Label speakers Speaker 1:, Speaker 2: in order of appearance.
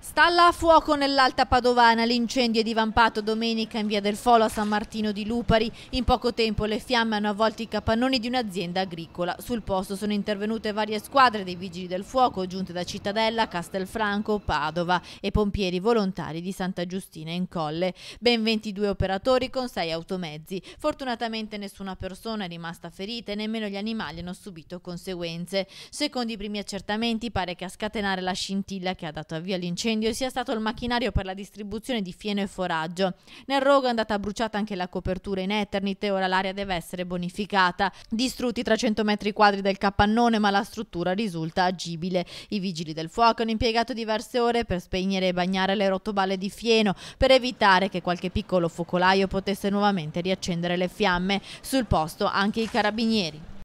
Speaker 1: Stalla a fuoco nell'Alta Padovana, l'incendio è divampato domenica in via del Folo a San Martino di Lupari. In poco tempo le fiamme hanno avvolto i capannoni di un'azienda agricola. Sul posto sono intervenute varie squadre dei vigili del fuoco giunte da Cittadella, Castelfranco, Padova e pompieri volontari di Santa Giustina in Colle. Ben 22 operatori con 6 automezzi. Fortunatamente nessuna persona è rimasta ferita e nemmeno gli animali hanno subito conseguenze. Secondo i primi accertamenti pare che a scatenare la scintilla che ha dato avvio all'incendio incendio sia stato il macchinario per la distribuzione di fieno e foraggio. Nel rogo è andata bruciata anche la copertura in Eternit e ora l'area deve essere bonificata. Distrutti 300 metri quadri del capannone, ma la struttura risulta agibile. I vigili del fuoco hanno impiegato diverse ore per spegnere e bagnare le rotobale di fieno per evitare che qualche piccolo focolaio potesse nuovamente riaccendere le fiamme. Sul posto anche i carabinieri.